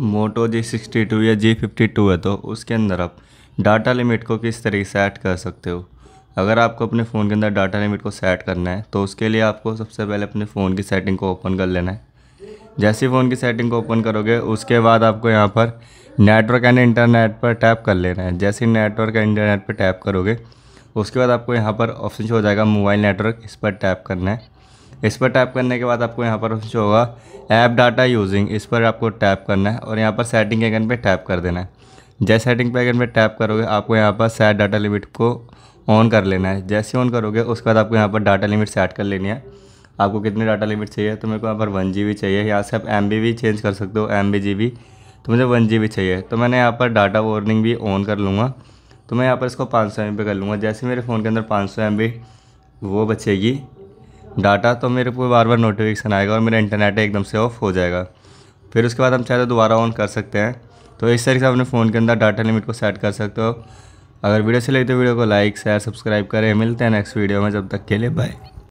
मोटो जी sixty two या जी fifty to है तो उसके अंदर आप डाटा लिमिट को किस तरीके से ऐड कर सकते हो अगर आपको अपने फ़ोन के अंदर डाटा लिमिट को सेट करना है तो उसके लिए आपको सबसे पहले अपने फ़ोन की सेटिंग को ओपन कर लेना है जैसे ही फ़ोन की सेटिंग को ओपन करोगे उसके बाद आपको यहाँ पर नेटवर्क एंड इंटरनेट पर टैप कर लेना है जैसे ही नेटवर्क एंड इंटरनेट पर टैप करोगे उसके बाद आपको यहाँ पर ऑप्शन हो जाएगा मोबाइल नेटवर्क इस पर टैप करना है इस पर टैप करने के बाद आपको यहाँ पर जो होगा ऐप डाटा यूजिंग इस पर आपको टैप करना है और यहाँ पर सेटिंग आइकन पर टैप कर देना है जैसे सेटिंग पे आइकन पर टैप करोगे आपको यहाँ पर सेट डाटा लिमिट को ऑन कर लेना है जैसे ऑन करोगे उसके बाद आपको यहाँ पर डाटा लिमिट सेट कर लेनी है आपको कितनी डाटा लिमिट चाहिए तो मेरे को यहाँ पर वन जी चाहिए यहाँ से आप एम भी चेंज कर सकते हो एम बी तो मुझे वन जी चाहिए तो मैंने यहाँ पर डाटा वार्निंग भी ऑन कर लूँगा तो मैं यहाँ पर इसको पाँच सौ एम कर लूँगा जैसे मेरे फ़ोन के अंदर पाँच सौ एम वो बचेगी डाटा तो मेरे को बार बार नोटिफिकेशन आएगा और मेरा इंटरनेट एकदम से ऑफ हो जाएगा फिर उसके बाद हम चाहे तो दोबारा ऑन कर सकते हैं तो इस तरीके से अपने फ़ोन के अंदर डाटा लिमिट को सेट कर सकते हो अगर वीडियो से लेते तो वीडियो को लाइक शेयर सब्सक्राइब करें मिलते हैं नेक्स्ट वीडियो में जब तक के लिए बाय